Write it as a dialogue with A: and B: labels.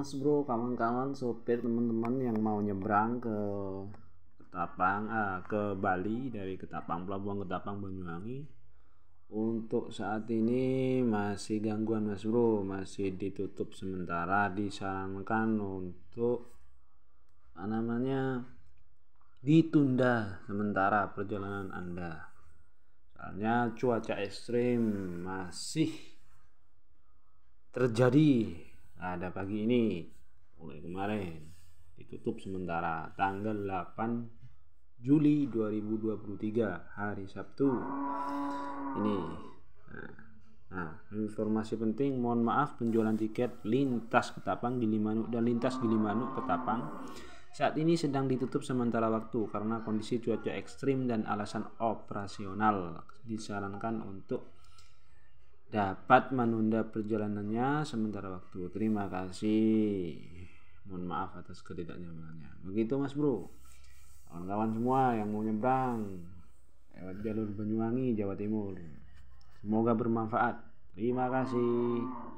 A: mas bro kawan-kawan sopir teman-teman yang mau nyebrang ke Ketapang ah, ke Bali dari Ketapang Pelabuhan Ketapang Banyuwangi untuk saat ini masih gangguan mas bro masih ditutup sementara disarankan untuk apa namanya ditunda sementara perjalanan anda soalnya cuaca ekstrim masih terjadi ada pagi ini mulai kemarin ditutup sementara tanggal 8 Juli 2023 hari Sabtu ini nah, nah, informasi penting mohon maaf penjualan tiket lintas Ketapang Gilimanuk dan lintas Gilimanuk Ketapang saat ini sedang ditutup sementara waktu karena kondisi cuaca ekstrim dan alasan operasional disarankan untuk dapat menunda perjalanannya sementara waktu. Terima kasih. Mohon maaf atas ketidaknyamanannya. Begitu Mas Bro. Kawan-kawan semua yang mau nyebrang lewat jalur Banyuwangi, Jawa Timur. Semoga bermanfaat. Terima kasih.